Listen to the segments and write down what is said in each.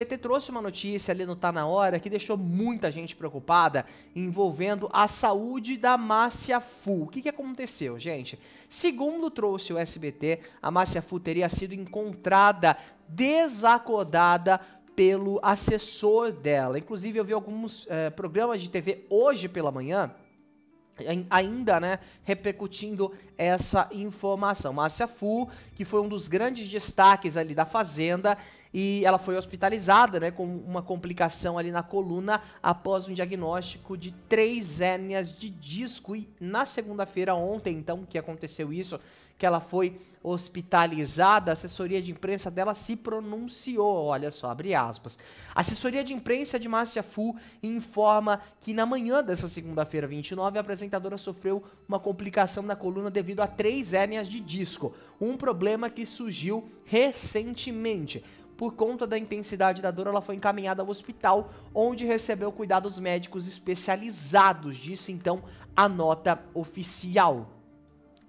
PT trouxe uma notícia ali no Tá Na Hora que deixou muita gente preocupada envolvendo a saúde da Márcia Fu. O que, que aconteceu, gente? Segundo trouxe o SBT, a Márcia Fu teria sido encontrada desacordada pelo assessor dela. Inclusive, eu vi alguns eh, programas de TV hoje pela manhã ainda, né, repercutindo essa informação. Márcia Fu, que foi um dos grandes destaques ali da Fazenda, e ela foi hospitalizada né, com uma complicação ali na coluna após um diagnóstico de três hérnias de disco. E na segunda-feira, ontem, então, que aconteceu isso, que ela foi hospitalizada, a assessoria de imprensa dela se pronunciou, olha só, abre aspas. A assessoria de imprensa de Márcia Fu informa que na manhã dessa segunda-feira, 29, a apresentadora sofreu uma complicação na coluna devido a três hérnias de disco, um problema que surgiu recentemente. Por conta da intensidade da dor, ela foi encaminhada ao hospital, onde recebeu cuidados médicos especializados, disse então a nota oficial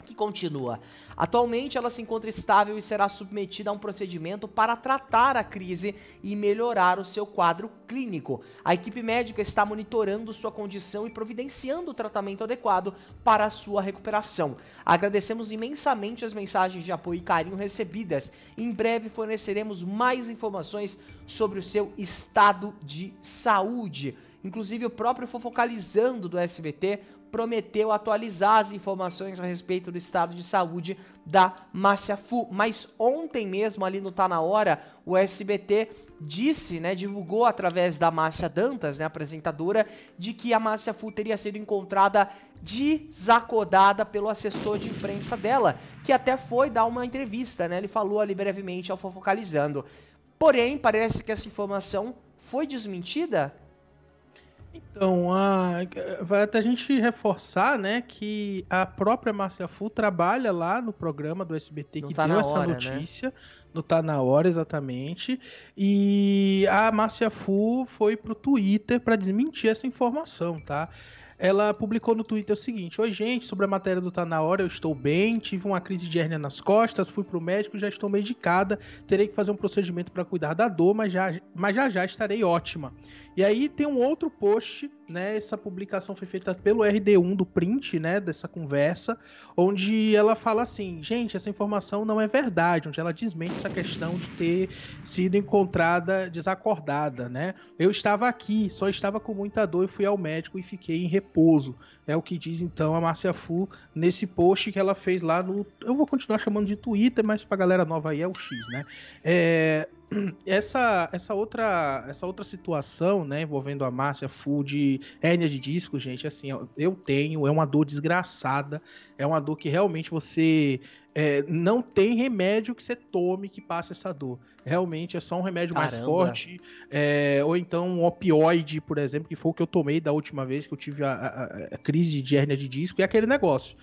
que continua. Atualmente, ela se encontra estável e será submetida a um procedimento para tratar a crise e melhorar o seu quadro clínico. A equipe médica está monitorando sua condição e providenciando o tratamento adequado para a sua recuperação. Agradecemos imensamente as mensagens de apoio e carinho recebidas. Em breve forneceremos mais informações sobre o seu estado de saúde. Inclusive, o próprio Fofocalizando do SBT prometeu atualizar as informações a respeito do estado de saúde da Márcia Fu. Mas ontem mesmo, ali no Tá Na Hora, o SBT disse, né, divulgou através da Márcia Dantas, né, apresentadora, de que a Márcia Fu teria sido encontrada desacordada pelo assessor de imprensa dela, que até foi dar uma entrevista, né, ele falou ali brevemente ao Fofocalizando. Porém, parece que essa informação foi desmentida então, a, vai até a gente reforçar, né, que a própria Márcia Fu trabalha lá no programa do SBT não que tá deu essa hora, né? notícia. Né? Não tá na hora exatamente. E a Márcia Fu foi pro Twitter para desmentir essa informação, tá? ela publicou no Twitter o seguinte: Oi, gente, sobre a matéria do Tá Na Hora, eu estou bem, tive uma crise de hérnia nas costas, fui pro médico, já estou medicada, terei que fazer um procedimento para cuidar da dor, mas já, mas já já estarei ótima. E aí tem um outro post, né? Essa publicação foi feita pelo RD1 do print, né? Dessa conversa, onde ela fala assim: gente, essa informação não é verdade, onde ela desmente essa questão de ter sido encontrada desacordada, né? Eu estava aqui, só estava com muita dor e fui ao médico e fiquei em repouso. É o que diz então a Márcia Fu nesse post que ela fez lá no. Eu vou continuar chamando de Twitter, mas pra galera nova aí é o X, né? É, essa, essa, outra, essa outra situação, né, envolvendo a Márcia Full de hérnia de disco, gente, assim, eu tenho, é uma dor desgraçada, é uma dor que realmente você é, não tem remédio que você tome que passe essa dor. Realmente é só um remédio Caramba. mais forte, é, ou então um opioide, por exemplo, que foi o que eu tomei da última vez que eu tive a, a, a crise de hérnia de disco, e é aquele negócio.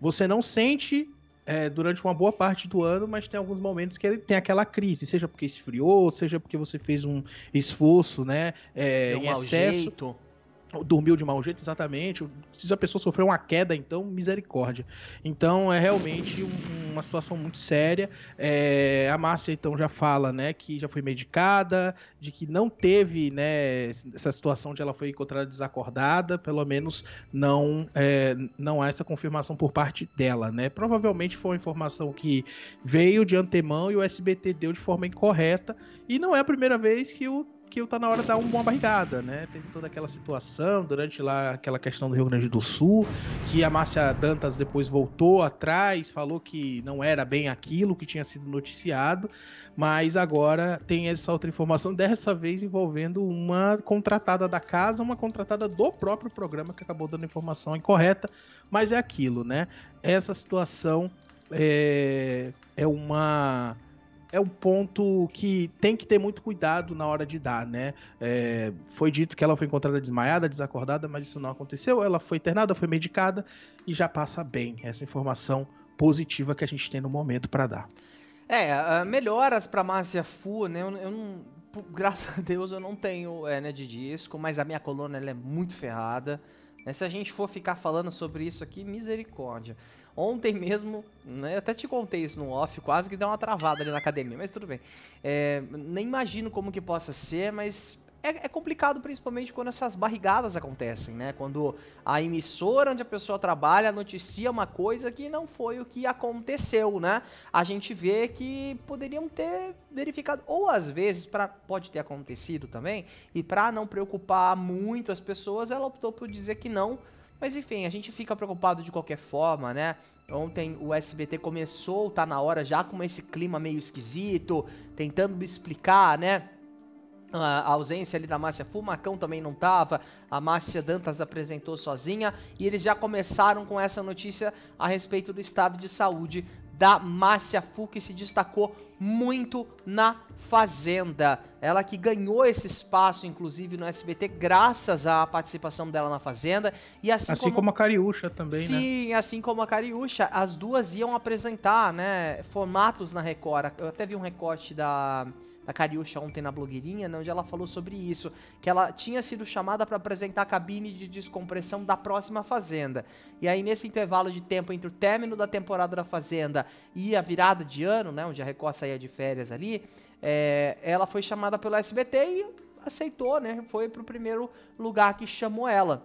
Você não sente é, durante uma boa parte do ano, mas tem alguns momentos que ele tem aquela crise, seja porque esfriou, seja porque você fez um esforço, né, é, um em excesso. Jeito dormiu de mau jeito, exatamente. Se a pessoa sofreu uma queda, então, misericórdia. Então, é realmente um, uma situação muito séria. É, a Márcia, então, já fala, né, que já foi medicada, de que não teve, né, essa situação de ela foi encontrada desacordada, pelo menos não, é, não há essa confirmação por parte dela, né. Provavelmente foi uma informação que veio de antemão e o SBT deu de forma incorreta, e não é a primeira vez que o que tá na hora de dar uma barrigada, né? Teve toda aquela situação durante lá aquela questão do Rio Grande do Sul, que a Márcia Dantas depois voltou atrás, falou que não era bem aquilo que tinha sido noticiado, mas agora tem essa outra informação, dessa vez envolvendo uma contratada da casa, uma contratada do próprio programa que acabou dando informação incorreta, mas é aquilo, né? Essa situação é, é uma é um ponto que tem que ter muito cuidado na hora de dar, né? É, foi dito que ela foi encontrada desmaiada, desacordada, mas isso não aconteceu. Ela foi internada, foi medicada e já passa bem. Essa é informação positiva que a gente tem no momento para dar. É, ah, melhoras para Márcia Fu, né? Eu, eu não, graças a Deus eu não tenho hérnia né, de disco, mas a minha coluna ela é muito ferrada. Né? Se a gente for ficar falando sobre isso aqui, misericórdia. Ontem mesmo, né, até te contei isso no off, quase que deu uma travada ali na academia, mas tudo bem. É, nem imagino como que possa ser, mas é, é, complicado principalmente quando essas barrigadas acontecem, né? Quando a emissora onde a pessoa trabalha noticia uma coisa que não foi o que aconteceu, né? A gente vê que poderiam ter verificado, ou às vezes pra, pode ter acontecido também, e para não preocupar muito as pessoas, ela optou por dizer que não. Mas enfim, a gente fica preocupado de qualquer forma, né? Ontem o SBT começou, tá na hora já com esse clima meio esquisito, tentando me explicar, né? Ah, a ausência ali da Márcia Fumacão também não estava, a Márcia Dantas apresentou sozinha e eles já começaram com essa notícia a respeito do estado de saúde da Márcia Fu, que se destacou muito na Fazenda. Ela que ganhou esse espaço, inclusive, no SBT, graças à participação dela na Fazenda. E assim, assim como... como a Cariúcha também, Sim, né? Sim, assim como a Cariúcha, as duas iam apresentar, né, formatos na Record. Eu até vi um recorte da da Cariúcha ontem na blogueirinha, né, onde ela falou sobre isso, que ela tinha sido chamada para apresentar a cabine de descompressão da próxima Fazenda. E aí, nesse intervalo de tempo entre o término da temporada da Fazenda e a virada de ano, né, onde a Record saía de férias ali, é, ela foi chamada pelo SBT e aceitou, né, foi para o primeiro lugar que chamou ela.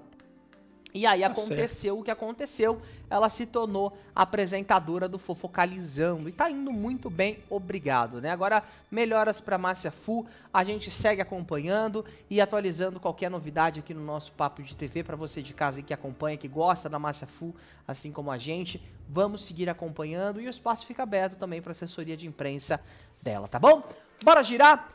E aí tá aconteceu certo. o que aconteceu. Ela se tornou apresentadora do Fofocalizando e tá indo muito bem, obrigado, né? Agora melhoras para Márcia Fu. A gente segue acompanhando e atualizando qualquer novidade aqui no nosso papo de TV para você de casa que acompanha, que gosta da Márcia Fu, assim como a gente. Vamos seguir acompanhando e o espaço fica aberto também para assessoria de imprensa dela, tá bom? Bora girar